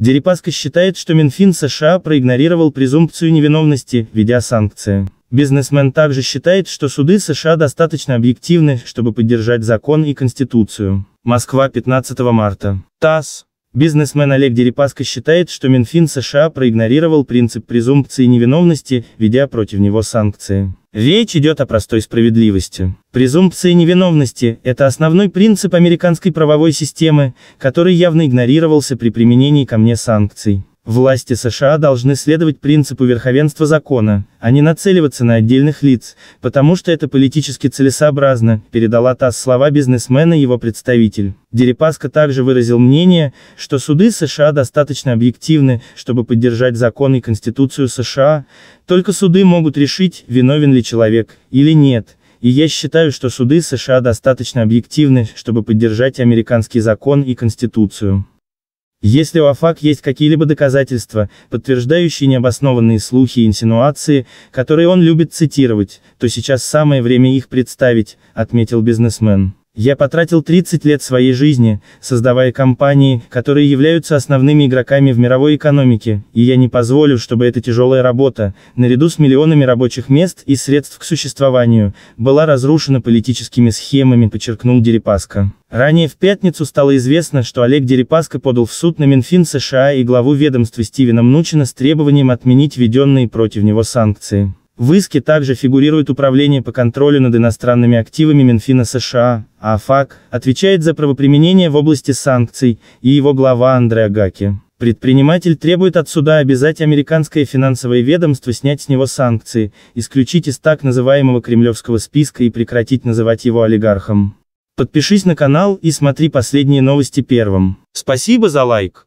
Дерипаска считает, что Минфин США проигнорировал презумпцию невиновности, введя санкции. Бизнесмен также считает, что суды США достаточно объективны, чтобы поддержать закон и Конституцию. Москва, 15 марта. ТАСС. Бизнесмен Олег Дерипаска считает, что Минфин США проигнорировал принцип презумпции невиновности, ведя против него санкции. Речь идет о простой справедливости. Презумпция невиновности – это основной принцип американской правовой системы, который явно игнорировался при применении ко мне санкций. Власти США должны следовать принципу верховенства закона, а не нацеливаться на отдельных лиц, потому что это политически целесообразно, передала ТАСС слова бизнесмена и его представитель. Дерипаска также выразил мнение, что суды США достаточно объективны, чтобы поддержать закон и Конституцию США, только суды могут решить, виновен ли человек, или нет и я считаю, что суды США достаточно объективны, чтобы поддержать американский закон и Конституцию. Если у АФАК есть какие-либо доказательства, подтверждающие необоснованные слухи и инсинуации, которые он любит цитировать, то сейчас самое время их представить, отметил бизнесмен. Я потратил 30 лет своей жизни, создавая компании, которые являются основными игроками в мировой экономике, и я не позволю, чтобы эта тяжелая работа, наряду с миллионами рабочих мест и средств к существованию, была разрушена политическими схемами, подчеркнул Дерипаска. Ранее в пятницу стало известно, что Олег Дерипаска подал в суд на Минфин США и главу ведомства Стивена Мнучина с требованием отменить введенные против него санкции. В иске также фигурирует Управление по контролю над иностранными активами Минфина США, АФАК, отвечает за правоприменение в области санкций, и его глава Андреа Гаки. Предприниматель требует от суда обязать американское финансовое ведомство снять с него санкции, исключить из так называемого кремлевского списка и прекратить называть его олигархом. Подпишись на канал и смотри последние новости первым. Спасибо за лайк.